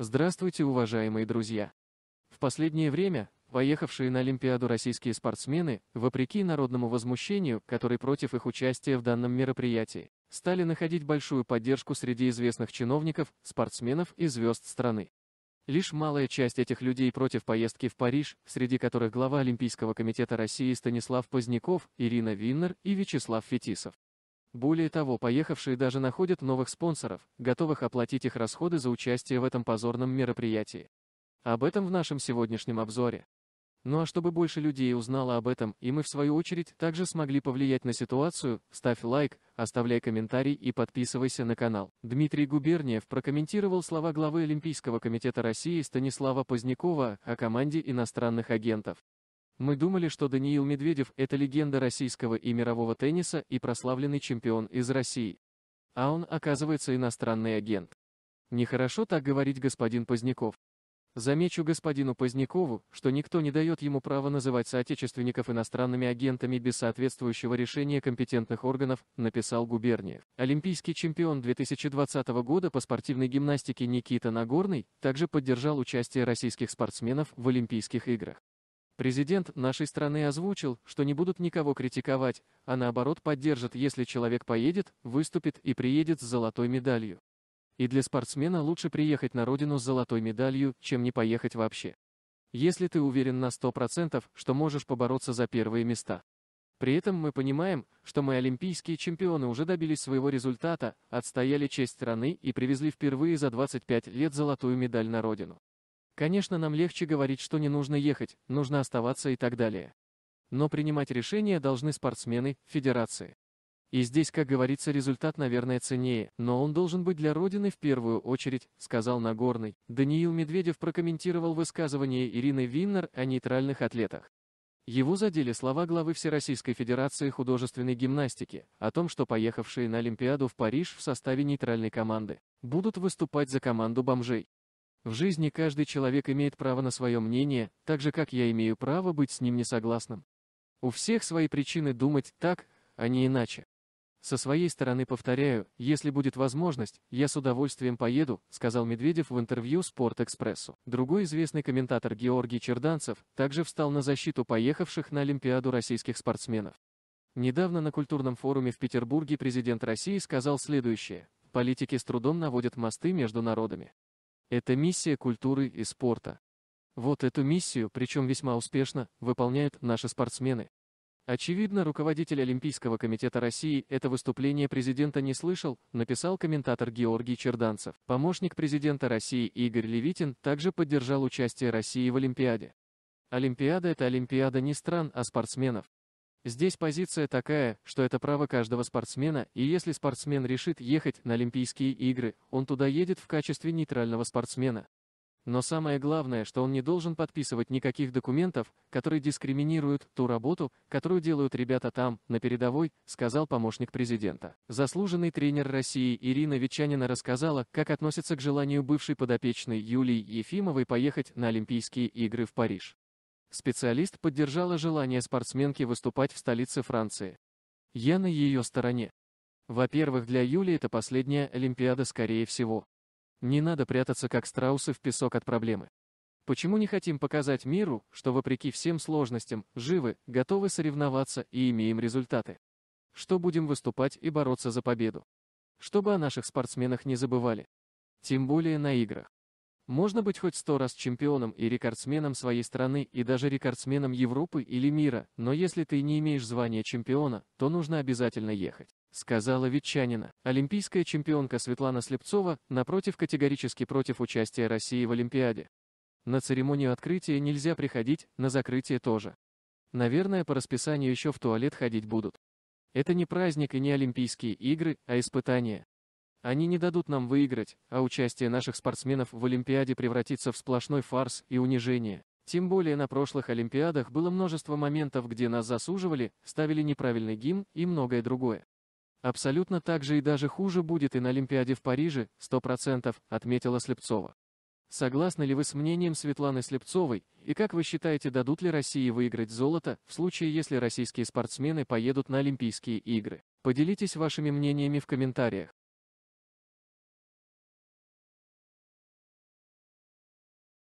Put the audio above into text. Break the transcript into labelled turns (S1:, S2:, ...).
S1: Здравствуйте, уважаемые друзья! В последнее время поехавшие на Олимпиаду российские спортсмены, вопреки народному возмущению, который против их участия в данном мероприятии, стали находить большую поддержку среди известных чиновников, спортсменов и звезд страны. Лишь малая часть этих людей против поездки в Париж, среди которых глава Олимпийского комитета России Станислав Поздняков, Ирина Виннер и Вячеслав Фетисов. Более того, поехавшие даже находят новых спонсоров, готовых оплатить их расходы за участие в этом позорном мероприятии. Об этом в нашем сегодняшнем обзоре. Ну а чтобы больше людей узнало об этом, и мы в свою очередь также смогли повлиять на ситуацию, ставь лайк, оставляй комментарий и подписывайся на канал. Дмитрий Губерниев прокомментировал слова главы Олимпийского комитета России Станислава Позднякова о команде иностранных агентов. Мы думали, что Даниил Медведев – это легенда российского и мирового тенниса и прославленный чемпион из России. А он, оказывается, иностранный агент. Нехорошо так говорить господин Поздняков. Замечу господину Позднякову, что никто не дает ему права называть соотечественников иностранными агентами без соответствующего решения компетентных органов, написал губерниев. Олимпийский чемпион 2020 года по спортивной гимнастике Никита Нагорный также поддержал участие российских спортсменов в Олимпийских играх. Президент нашей страны озвучил, что не будут никого критиковать, а наоборот поддержат, если человек поедет, выступит и приедет с золотой медалью. И для спортсмена лучше приехать на родину с золотой медалью, чем не поехать вообще. Если ты уверен на 100%, что можешь побороться за первые места. При этом мы понимаем, что мы олимпийские чемпионы уже добились своего результата, отстояли честь страны и привезли впервые за 25 лет золотую медаль на родину. Конечно, нам легче говорить, что не нужно ехать, нужно оставаться и так далее. Но принимать решения должны спортсмены, федерации. И здесь, как говорится, результат, наверное, ценнее, но он должен быть для Родины в первую очередь, сказал Нагорный. Даниил Медведев прокомментировал высказывание Ирины Виннер о нейтральных атлетах. Его задели слова главы Всероссийской Федерации художественной гимнастики о том, что поехавшие на Олимпиаду в Париж в составе нейтральной команды будут выступать за команду бомжей. В жизни каждый человек имеет право на свое мнение, так же как я имею право быть с ним несогласным. У всех свои причины думать так, а не иначе. Со своей стороны повторяю, если будет возможность, я с удовольствием поеду, сказал Медведев в интервью Спортэкспрессу. Другой известный комментатор Георгий Черданцев также встал на защиту поехавших на Олимпиаду российских спортсменов. Недавно на культурном форуме в Петербурге президент России сказал следующее. Политики с трудом наводят мосты между народами. Это миссия культуры и спорта. Вот эту миссию, причем весьма успешно, выполняют наши спортсмены. Очевидно, руководитель Олимпийского комитета России это выступление президента не слышал, написал комментатор Георгий Черданцев. Помощник президента России Игорь Левитин также поддержал участие России в Олимпиаде. Олимпиада – это Олимпиада не стран, а спортсменов. Здесь позиция такая, что это право каждого спортсмена, и если спортсмен решит ехать на Олимпийские игры, он туда едет в качестве нейтрального спортсмена. Но самое главное, что он не должен подписывать никаких документов, которые дискриминируют ту работу, которую делают ребята там, на передовой, сказал помощник президента. Заслуженный тренер России Ирина Вечанина рассказала, как относится к желанию бывшей подопечной Юлии Ефимовой поехать на Олимпийские игры в Париж. Специалист поддержала желание спортсменки выступать в столице Франции. Я на ее стороне. Во-первых, для Юли это последняя Олимпиада, скорее всего. Не надо прятаться, как страусы в песок от проблемы. Почему не хотим показать миру, что вопреки всем сложностям, живы, готовы соревноваться и имеем результаты? Что будем выступать и бороться за победу? Чтобы о наших спортсменах не забывали. Тем более на играх. Можно быть хоть сто раз чемпионом и рекордсменом своей страны и даже рекордсменом Европы или мира, но если ты не имеешь звания чемпиона, то нужно обязательно ехать. Сказала Витчанина. Олимпийская чемпионка Светлана Слепцова, напротив, категорически против участия России в Олимпиаде. На церемонию открытия нельзя приходить, на закрытие тоже. Наверное, по расписанию еще в туалет ходить будут. Это не праздник и не Олимпийские игры, а испытание. Они не дадут нам выиграть, а участие наших спортсменов в Олимпиаде превратится в сплошной фарс и унижение. Тем более на прошлых Олимпиадах было множество моментов, где нас засуживали, ставили неправильный гимн и многое другое. Абсолютно так же и даже хуже будет и на Олимпиаде в Париже, 100%, отметила Слепцова. Согласны ли вы с мнением Светланы Слепцовой, и как вы считаете, дадут ли России выиграть золото, в случае если российские спортсмены поедут на Олимпийские игры? Поделитесь вашими мнениями в комментариях.